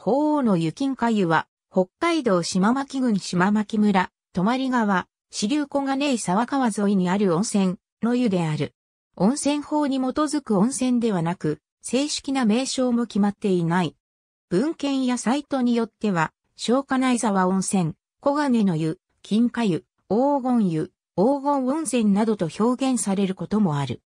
法凰の湯金華湯は、北海道島巻郡島巻村、泊川、支流小金井沢川沿いにある温泉の湯である。温泉法に基づく温泉ではなく、正式な名称も決まっていない。文献やサイトによっては、小金井沢温泉、小金の湯、金華湯、黄金湯、黄金温泉などと表現されることもある。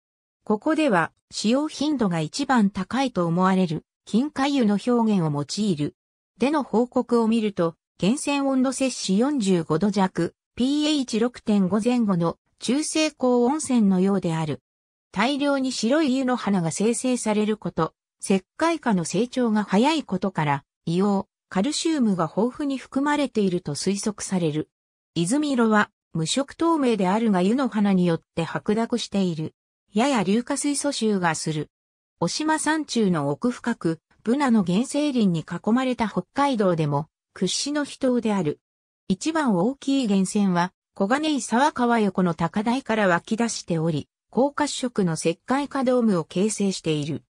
ここでは使用頻度が一番高いと思われる金海油の表現を用いる。での報告を見ると、源泉温度摂氏45度弱、pH6.5 前後の中性高温泉のようである。大量に白い湯の花が生成されること、石灰化の成長が早いことから、硫黄、カルシウムが豊富に含まれていると推測される。泉色は無色透明であるが湯の花によって白濁している。やや硫化水素臭がする。お島山中の奥深く、ブナの原生林に囲まれた北海道でも屈指の秘湯である。一番大きい源泉は、小金井沢川横の高台から湧き出しており、高褐色の石灰化ドームを形成している。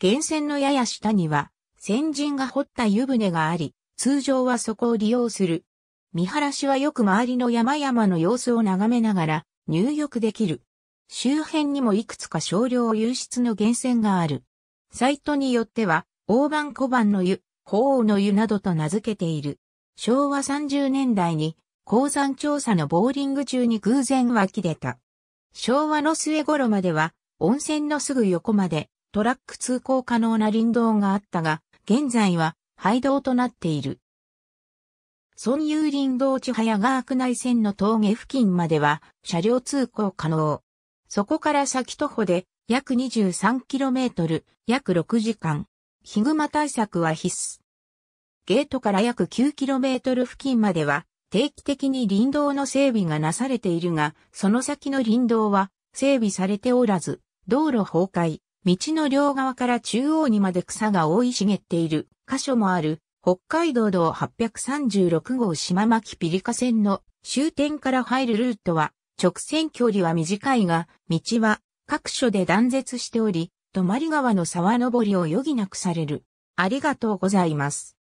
源泉のやや下には、先人が掘った湯船があり、通常はそこを利用する。見晴らしはよく周りの山々の様子を眺めながら入浴できる。周辺にもいくつか少量湧出の源泉がある。サイトによっては、大判小判の湯、鳳凰の湯などと名付けている。昭和30年代に鉱山調査のボーリング中に偶然湧き出た。昭和の末頃までは温泉のすぐ横までトラック通行可能な林道があったが、現在は廃道となっている。村遊林道地早川区内線の峠付近までは車両通行可能。そこから先徒歩で約 23km、約6時間。ヒグマ対策は必須。ゲートから約 9km 付近までは定期的に林道の整備がなされているが、その先の林道は整備されておらず、道路崩壊、道の両側から中央にまで草が覆い茂っている箇所もある、北海道道836号島巻ピリカ線の終点から入るルートは直線距離は短いが、道は各所で断絶しており、泊川の沢登りを余儀なくされる。ありがとうございます。